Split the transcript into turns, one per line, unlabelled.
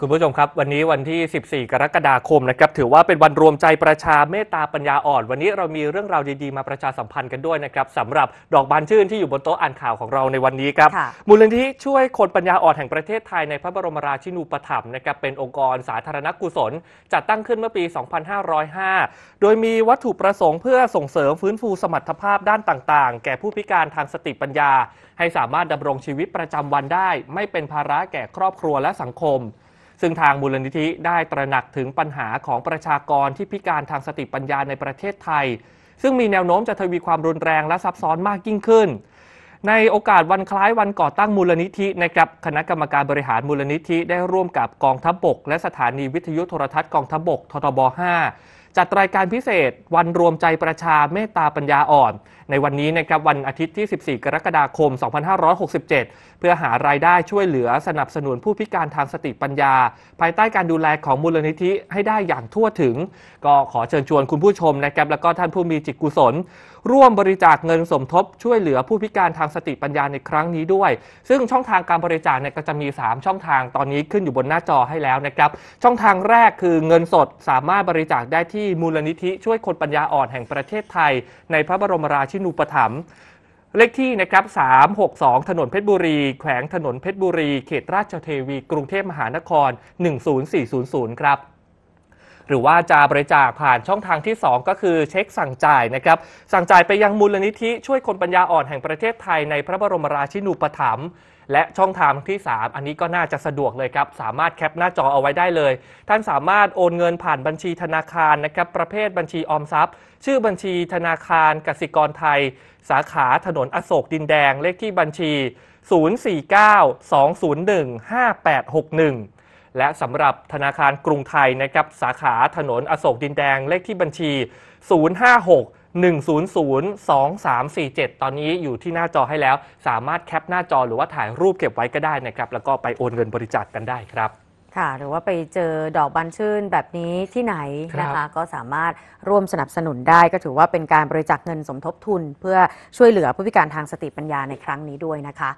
คุณผู้ชมครับวันนี้วันที่ 14 กรกฎาคมนะครับถือว่าเป็นวันรวมใจประชาเมตตาปัญญาอ่อน วันนี้เรามีเรื่องราวดีๆ มาประชาสัมพันธ์กันด้วยนะครับสำหรับดอกบานชื่นที่อยู่บนโต๊ะอ่านข่าวของเราในวันนี้ครับมูลนิธิช่วยคนปัญญาอ่อนแห่งประเทศไทยในพระบรมราชินูปถัมภ์นะครับเป็นองค์กรสาธารณกุศล จัดตั้งขึ้นเมื่อปี 2505 โดยมีวัตถุประสงค์เพื่อส่งเสริมฟื้นฟูสมรรถภาพด้านต่างๆ แก่ผู้พิการทางสติปัญญา ให้สามารถดำรงชีวิตประจำวันได้ ไม่เป็นภาระแก่ครอบครัวและสังคมซึ่งทางมูลนิธิได้ตระหนักถึงปัญหาของประชากรที่พิการทางสติปัญญาในประเทศไทย ซึ่งมีแนวโน้มจะทวีความรุนแรงและซับซ้อนมากยิ่งขึ้น ในโอกาสวันคล้ายวันก่อตั้งมูลนิธินะครับคณะกรรมการบริหารมูลนิธิ ได้ร่วมกับกองทัพบบกและสถานีวิทยุโทรทัศน์กองทัพบบกททบ 5จัดรายการพิเศษ วันรวมใจประชาเมตตาปัญญาอ่อน ในวันนี้นะครับวันอาทิตย์ที่ 14 กรกฎาคม 2567 เพื่อหารายได้ช่วยเหลือสนับสนุนผู้พิการทางสติปัญญา ภายใต้การดูแลของมูลนิธิให้ได้อย่างทั่วถึง ก็ขอเชิญชวนคุณผู้ชมนะครับแล้วก็ท่านผู้มีจิตกุศล ร่วมบริจาคเงินสมทบช่วยเหลือผู้พิการทางสติปัญญาในครั้งนี้ด้วย ซึ่งช่องทางการบริจาคเนี่ยก็จะมี 3 ช่องทางตอนนี้ขึ้นอยู่บนหน้าจอให้แล้วนะครับช่องทางแรกคือเงินสดสามารถบริจาคได้ที่ที่มูลนิธิช่วยคนปัญญาอ่อนแห่งประเทศไทยในพระบรมราชินูปถัมภ์เลขที่นะครับ 362 ถนนเพชรบุรี แขวงถนนเพชรบุรี เขตราชเทวี กรุงเทพมหานคร 10400 ครับหรือว่าจะบริจาคผ่านช่องทางที่2ก็คือเช็คสั่งจ่ายนะครับสั่งจ่ายไปยังมูลนิธิช่วยคนปัญญาอ่อนแห่งประเทศไทยในพระบรมราชินูปถัมภ์และช่องทางที่ 3 อันนี้ก็น่าจะสะดวกเลยครับสามารถแคปหน้าจอเอาไว้ได้เลย ท่านสามารถโอนเงินผ่านบัญชีธนาคารนะครับประเภทบัญชีออมทรัพย์ ชื่อบัญชีธนาคารกสิกรไทย สาขาถนนอโศกดินแดงเลขที่บัญชี 049 201 5861และสำหรับธนาคารกรุงไทยนะครับสาขาถนนอโศกดินแดงเลขที่บัญชี 056 1002347 ตอนนี้อยู่ที่หน้าจอให้แล้วสามารถแคปหน้าจอหรือว่าถ่ายรูปเก็บไว้ก็ได้นะครับแล้วก็ไปโอนเงินบริจาคกกันได้ครับ ค่ะ หรือว่าไปเจอดอกบันชื่นแบบนี้ที่ไหนนะคะก็สามารถร่วมสนับสนุนได้ก็ถือว่าเป็นการบริจาคเงินสมทบทุน เพื่อช่วยเหลือผู้พิการทางสติปัญญาในครั้งนี้ด้วยนะคะ